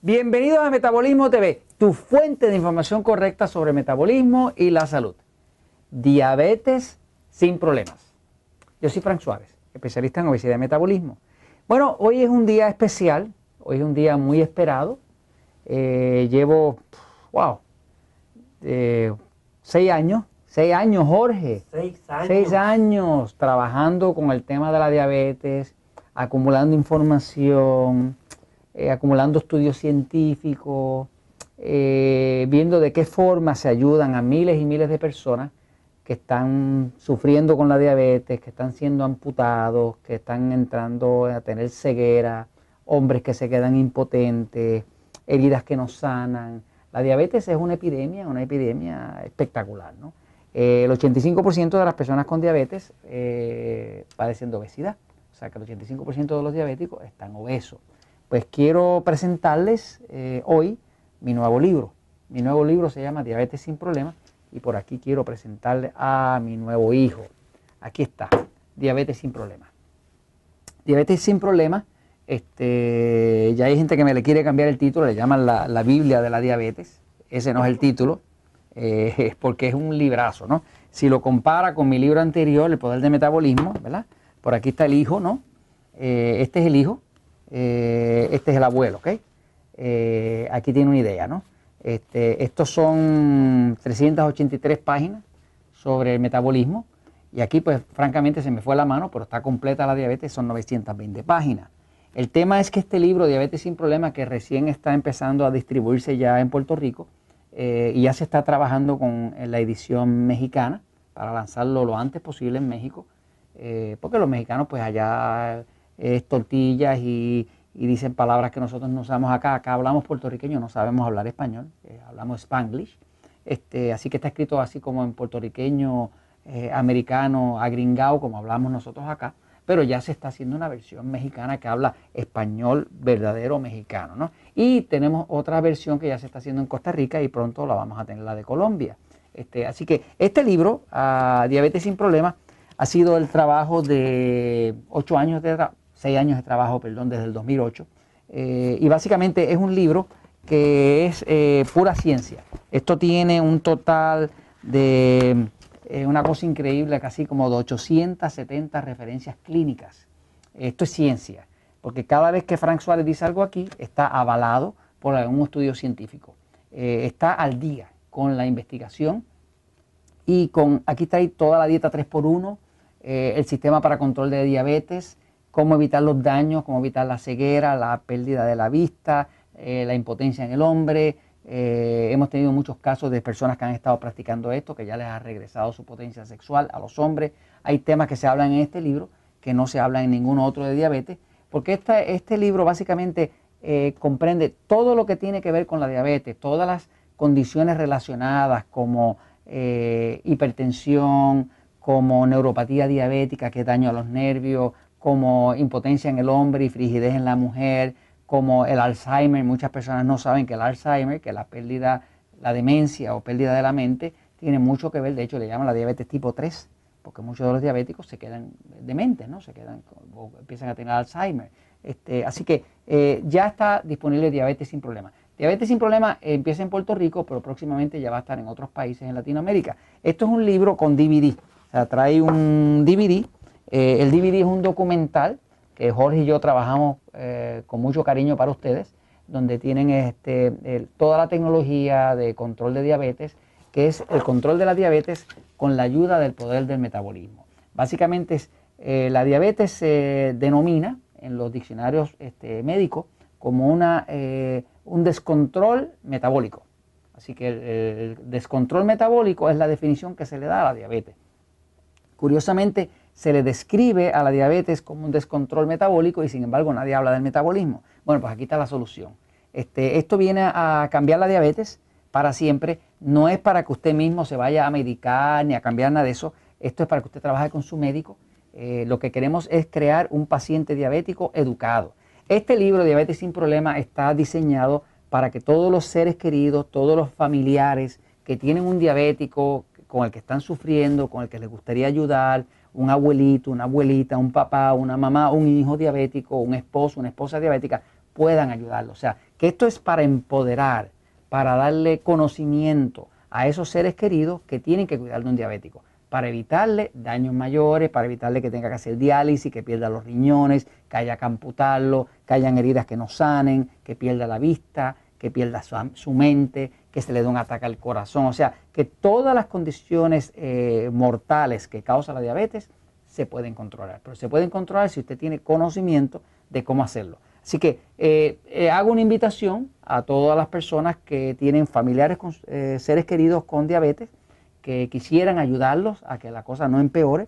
Bienvenidos a Metabolismo TV, tu fuente de información correcta sobre metabolismo y la salud. Diabetes sin problemas. Yo soy Frank Suárez, especialista en obesidad y metabolismo. Bueno, hoy es un día especial, hoy es un día muy esperado. Eh, llevo, wow, eh, seis años, seis años, Jorge. años. Seis años trabajando con el tema de la diabetes, acumulando información eh, acumulando estudios científicos, eh, viendo de qué forma se ayudan a miles y miles de personas que están sufriendo con la diabetes, que están siendo amputados, que están entrando a tener ceguera, hombres que se quedan impotentes, heridas que no sanan. La diabetes es una epidemia, una epidemia espectacular. Eh, el 85% de las personas con diabetes padecen de obesidad, o sea que el 85% de los diabéticos están obesos pues quiero presentarles eh, hoy mi nuevo libro. Mi nuevo libro se llama Diabetes sin Problemas y por aquí quiero presentarle a mi nuevo hijo. Aquí está, Diabetes sin Problemas. Diabetes sin Problemas, este, ya hay gente que me le quiere cambiar el título, le llaman la, Biblia de la diabetes. Ese no es el título, eh, es porque es un librazo, ¿no? Si lo compara con mi libro anterior, El Poder del Metabolismo, ¿verdad? Por aquí está el hijo, ¿no? Eh, este es el hijo eh, este es el abuelo, ¿ok? Eh, aquí tiene una idea, ¿no? Este, estos son 383 páginas sobre el metabolismo y aquí pues francamente se me fue la mano, pero está completa la diabetes, son 920 páginas. El tema es que este libro, Diabetes sin Problemas, que recién está empezando a distribuirse ya en Puerto Rico eh, y ya se está trabajando con la edición mexicana para lanzarlo lo antes posible en México, porque los mexicanos pues allá es tortillas y, dicen palabras que nosotros no usamos acá. Acá hablamos puertorriqueño, no sabemos hablar español, eh, hablamos spanglish. Este, así que está escrito así como en puertorriqueño, eh, americano, agringado, como hablamos nosotros acá. Pero ya se está haciendo una versión mexicana que habla español verdadero mexicano. ¿no? Y tenemos otra versión que ya se está haciendo en Costa Rica y pronto la vamos a tener la de Colombia. Este, así que este libro, ah, Diabetes sin Problemas, ha sido el trabajo de ocho años de, edad seis años de trabajo, perdón, desde el 2008. Eh, y básicamente es un libro que es eh, pura ciencia. Esto tiene un total de eh, una cosa increíble, casi como de 870 referencias clínicas. Esto es ciencia, porque cada vez que Frank Suárez dice algo aquí, está avalado por algún estudio científico. está al día con la investigación y con, aquí está ahí toda la dieta 3x1, el sistema para control de diabetes, cómo evitar los daños, cómo evitar la ceguera, la pérdida de la vista, eh, la impotencia en el hombre. Eh, hemos tenido muchos casos de personas que han estado practicando esto, que ya les ha regresado su potencia sexual a los hombres. Hay temas que se hablan en este libro que no se habla en ningún otro de diabetes, porque este libro básicamente eh, comprende todo lo que tiene que ver con la diabetes, todas las condiciones relacionadas como hipertensión, como neuropatía diabética que daño a los nervios, como impotencia en el hombre y frigidez en la mujer, como el Alzheimer. Muchas personas no saben que el Alzheimer, que la pérdida, la demencia o pérdida de la mente, tiene mucho que ver, de hecho le llaman la diabetes tipo 3, porque muchos de los diabéticos se quedan dementes, ¿no? Se quedan o empiezan a tener Alzheimer. Este, así que eh, ya está disponible diabetes sin problema. Diabetes sin problema empieza en Puerto Rico, pero próximamente ya va a estar en otros países en Latinoamérica. Esto es un libro con DVD. O sea, trae un DVD eh, el DVD es un documental que Jorge y yo trabajamos eh, con mucho cariño para ustedes, donde tienen este, toda la tecnología de control de diabetes, que es el control de la diabetes con la ayuda del poder del metabolismo. Básicamente es, eh, la diabetes se denomina en los diccionarios este, médicos como una, un descontrol metabólico. Así que el descontrol metabólico es la definición que se le da a la diabetes. Curiosamente, se le describe a la diabetes como un descontrol metabólico y sin embargo nadie habla del metabolismo. Bueno, pues aquí está la solución. Este, esto viene a cambiar la diabetes para siempre. No es para que usted mismo se vaya a medicar ni a cambiar nada de eso. Esto es para que usted trabaje con su médico. Eh, lo que queremos es crear un paciente diabético educado. Este libro, Diabetes sin Problemas está diseñado para que todos los seres queridos, todos los familiares que tienen un diabético con el que están sufriendo, con el que les gustaría ayudar, un abuelito, una abuelita, un papá, una mamá, un hijo diabético, un esposo, una esposa diabética, puedan ayudarlo. O sea, que esto es para empoderar, para darle conocimiento a esos seres queridos que tienen que cuidar de un diabético, para evitarle daños mayores, para evitarle que tenga que hacer diálisis, que pierda los riñones, que haya que amputarlo, que hayan heridas que no sanen, que pierda la vista, que pierda su, su mente, se le da un ataque al corazón. O sea, que todas las condiciones eh, mortales que causa la diabetes se pueden controlar. Pero se pueden controlar si usted tiene conocimiento de cómo hacerlo. Así que eh, eh, hago una invitación a todas las personas que tienen familiares, con, seres queridos con diabetes, que quisieran ayudarlos a que la cosa no empeore,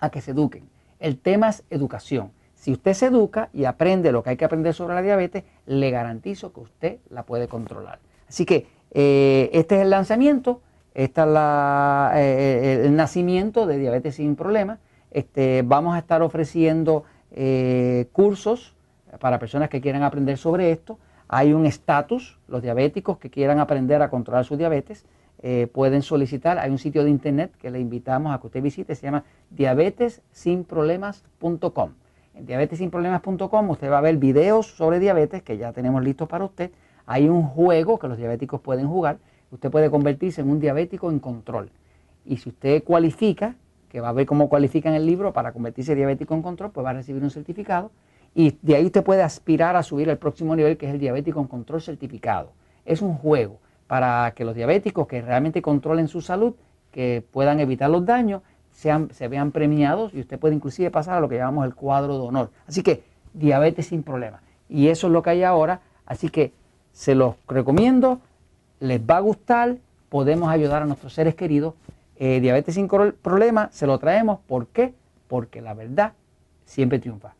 a que se eduquen. El tema es educación. Si usted se educa y aprende lo que hay que aprender sobre la diabetes, le garantizo que usted la puede controlar. Así que eh, este es el lanzamiento, este es eh, eh, el nacimiento de Diabetes sin Problemas. Este, vamos a estar ofreciendo cursos para personas que quieran aprender sobre esto. Hay un estatus, los diabéticos que quieran aprender a controlar su diabetes pueden solicitar, hay un sitio de internet que le invitamos a que usted visite, se llama diabetesinproblemas.com. En diabetesinproblemas.com usted va a ver videos sobre diabetes que ya tenemos listos para usted hay un juego que los diabéticos pueden jugar. Usted puede convertirse en un diabético en control. Y si usted cualifica, que va a ver cómo cualifica en el libro para convertirse en diabético en control, pues va a recibir un certificado. Y de ahí usted puede aspirar a subir al próximo nivel, que es el diabético en control certificado. Es un juego para que los diabéticos que realmente controlen su salud, que puedan evitar los daños, sean, se vean premiados y usted puede inclusive pasar a lo que llamamos el cuadro de honor. Así que diabetes sin problema. Y eso es lo que hay ahora. Así que se los recomiendo, les va a gustar, podemos ayudar a nuestros seres queridos. Eh, diabetes sin problema, se lo traemos. ¿Por qué? Porque la verdad siempre triunfa.